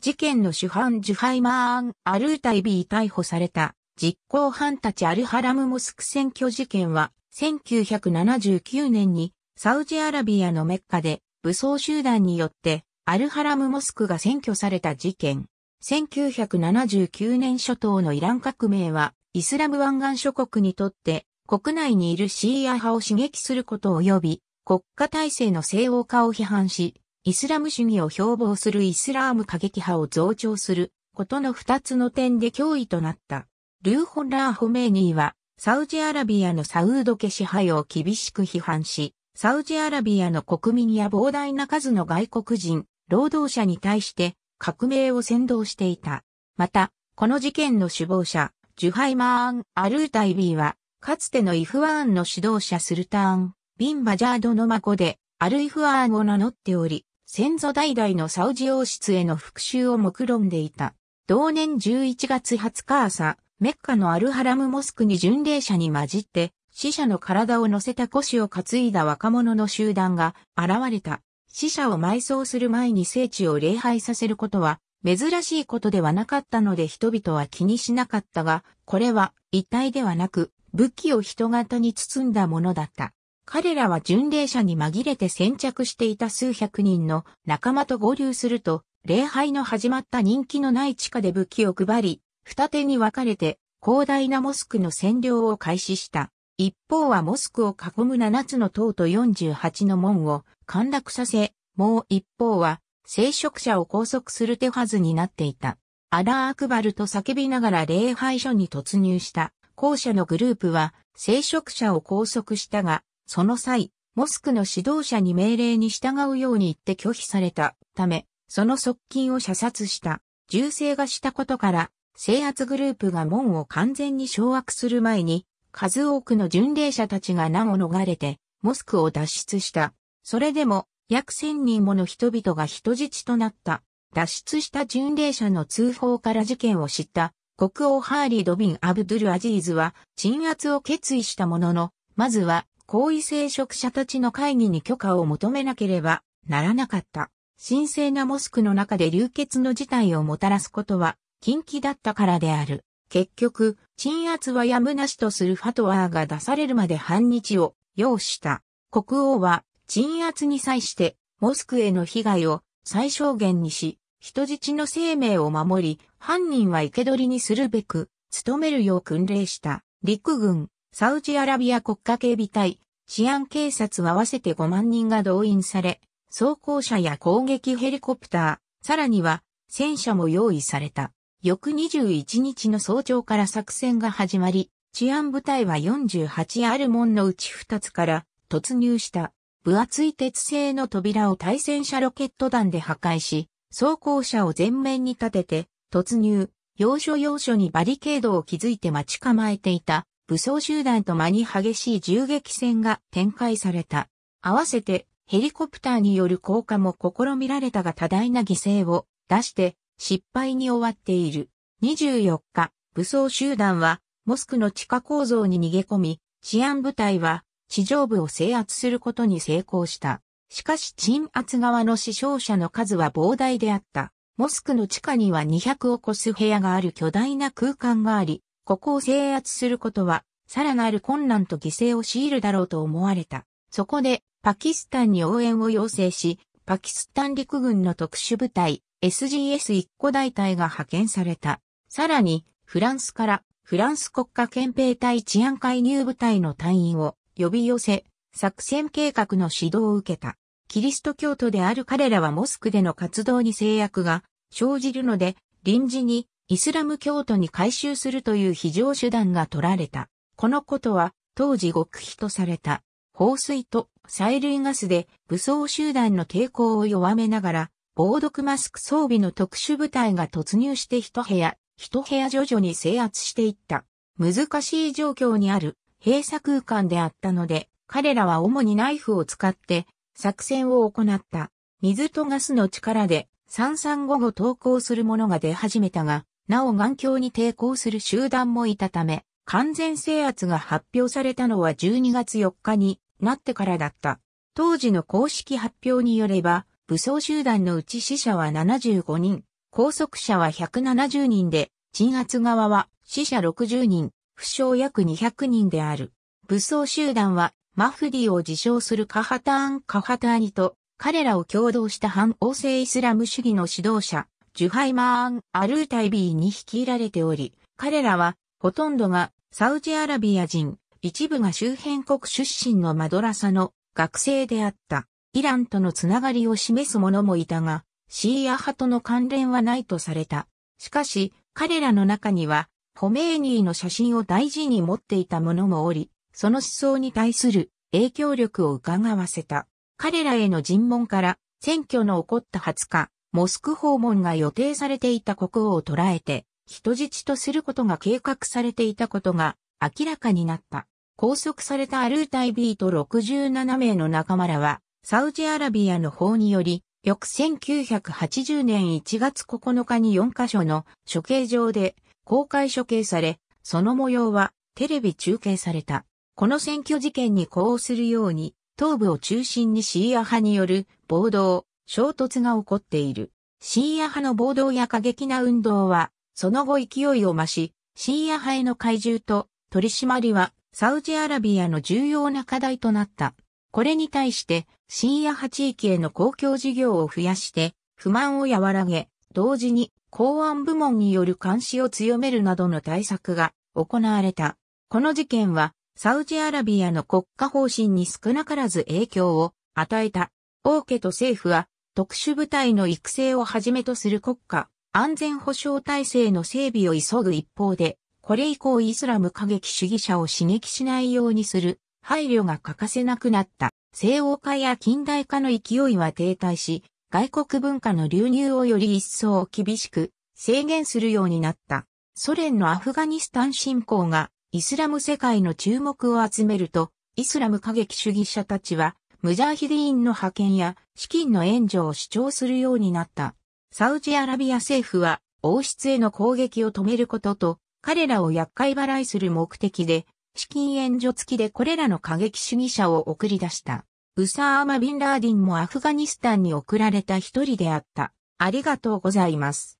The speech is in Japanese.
事件の主犯ジュハイマーン・アルータイビー逮捕された実行犯たちアルハラムモスク選挙事件は1979年にサウジアラビアのメッカで武装集団によってアルハラムモスクが占拠された事件。1979年初頭のイラン革命はイスラム湾岸諸国にとって国内にいるシーア派を刺激すること及び国家体制の西欧化を批判しイスラム主義を標榜するイスラーム過激派を増長することの二つの点で脅威となった。ルーホン・ラー・ホメーニーは、サウジアラビアのサウード家支配を厳しく批判し、サウジアラビアの国民や膨大な数の外国人、労働者に対して革命を先導していた。また、この事件の首謀者、ジュハイマーン・アルータイビーは、かつてのイフワーンの指導者スルターン、ビン・バジャードの孫で、アルイフワーンを名乗っており、先祖代々のサウジ王室への復讐を目論んでいた。同年11月20日朝、メッカのアルハラムモスクに巡礼者に混じって、死者の体を乗せた腰を担いだ若者の集団が現れた。死者を埋葬する前に聖地を礼拝させることは珍しいことではなかったので人々は気にしなかったが、これは遺体ではなく武器を人型に包んだものだった。彼らは巡礼者に紛れて先着していた数百人の仲間と合流すると、礼拝の始まった人気のない地下で武器を配り、二手に分かれて広大なモスクの占領を開始した。一方はモスクを囲む7つの塔と48の門を陥落させ、もう一方は聖職者を拘束する手はずになっていた。アラー・アクバルと叫びながら礼拝所に突入した。後者のグループは聖職者を拘束したが、その際、モスクの指導者に命令に従うように言って拒否されたため、その側近を射殺した、銃声がしたことから、制圧グループが門を完全に掌握する前に、数多くの巡礼者たちが名を逃れて、モスクを脱出した。それでも、約千人もの人々が人質となった。脱出した巡礼者の通報から事件を知った国王ハーリー・ドビン・アブドゥル・アジーズは鎮圧を決意したものの、まずは高位聖職者たちの会議に許可を求めなければならなかった。神聖なモスクの中で流血の事態をもたらすことは禁忌だったからである。結局、鎮圧はやむなしとするファトワーが出されるまで反日を要した。国王は鎮圧に際してモスクへの被害を最小限にし、人質の生命を守り、犯人は生け捕りにするべく、努めるよう訓令した。陸軍、サウジアラビア国家警備隊、治安警察は合わせて5万人が動員され、装甲車や攻撃ヘリコプター、さらには戦車も用意された。翌21日の早朝から作戦が始まり、治安部隊は48ある門のうち2つから突入した。分厚い鉄製の扉を対戦車ロケット弾で破壊し、装甲車を前面に立てて突入、要所要所にバリケードを築いて待ち構えていた武装集団と間に激しい銃撃戦が展開された。合わせてヘリコプターによる降下も試みられたが多大な犠牲を出して失敗に終わっている。24日、武装集団はモスクの地下構造に逃げ込み、治安部隊は地上部を制圧することに成功した。しかし鎮圧側の死傷者の数は膨大であった。モスクの地下には200を超す部屋がある巨大な空間があり、ここを制圧することは、さらなる困難と犠牲を強いるだろうと思われた。そこで、パキスタンに応援を要請し、パキスタン陸軍の特殊部隊、SGS1 個大隊が派遣された。さらに、フランスから、フランス国家憲兵隊治安介入部隊の隊員を呼び寄せ、作戦計画の指導を受けた。キリスト教徒である彼らはモスクでの活動に制約が生じるので、臨時にイスラム教徒に改宗するという非常手段が取られた。このことは、当時極秘とされた、放水と催涙ガスで武装集団の抵抗を弱めながら、防毒マスク装備の特殊部隊が突入して一部屋、一部屋徐々に制圧していった。難しい状況にある閉鎖空間であったので、彼らは主にナイフを使って作戦を行った。水とガスの力で三々五後投降する者が出始めたが、なお眼鏡に抵抗する集団もいたため、完全制圧が発表されたのは12月4日になってからだった。当時の公式発表によれば、武装集団のうち死者は75人、拘束者は170人で、鎮圧側は死者60人、負傷約200人である。武装集団はマフディを自称するカハターン・カハターニと、彼らを共同した反王政イスラム主義の指導者、ジュハイマーン・アルータイビーに率いられており、彼らはほとんどがサウジアラビア人、一部が周辺国出身のマドラサの学生であった。イランとのつながりを示す者もいたが、シーア派との関連はないとされた。しかし、彼らの中には、ホメーニーの写真を大事に持っていた者もおり、その思想に対する影響力を伺わせた。彼らへの尋問から、選挙の起こった20日、モスク訪問が予定されていた国王を捕らえて、人質とすることが計画されていたことが明らかになった。拘束されたアルータイビート67名の仲間らは、サウジアラビアの法により、翌1980年1月9日に4カ所の処刑場で公開処刑され、その模様はテレビ中継された。この選挙事件に呼応するように、東部を中心にシーア派による暴動、衝突が起こっている。深夜派の暴動や過激な運動は、その後勢いを増し、深夜派への怪獣と取り締まりは、サウジアラビアの重要な課題となった。これに対して、深夜派地域への公共事業を増やして、不満を和らげ、同時に公安部門による監視を強めるなどの対策が行われた。この事件は、サウジアラビアの国家方針に少なからず影響を与えた。王家と政府は、特殊部隊の育成をはじめとする国家、安全保障体制の整備を急ぐ一方で、これ以降イスラム過激主義者を刺激しないようにする配慮が欠かせなくなった西欧化や近代化の勢いは停滞し、外国文化の流入をより一層厳しく制限するようになった。ソ連のアフガニスタン侵攻がイスラム世界の注目を集めると、イスラム過激主義者たちはムジャーヒディーンの派遣や資金の援助を主張するようになった。サウジアラビア政府は王室への攻撃を止めることと、彼らを厄介払いする目的で、資金援助付きでこれらの過激主義者を送り出した。ウサーマ・ビン・ラーディンもアフガニスタンに送られた一人であった。ありがとうございます。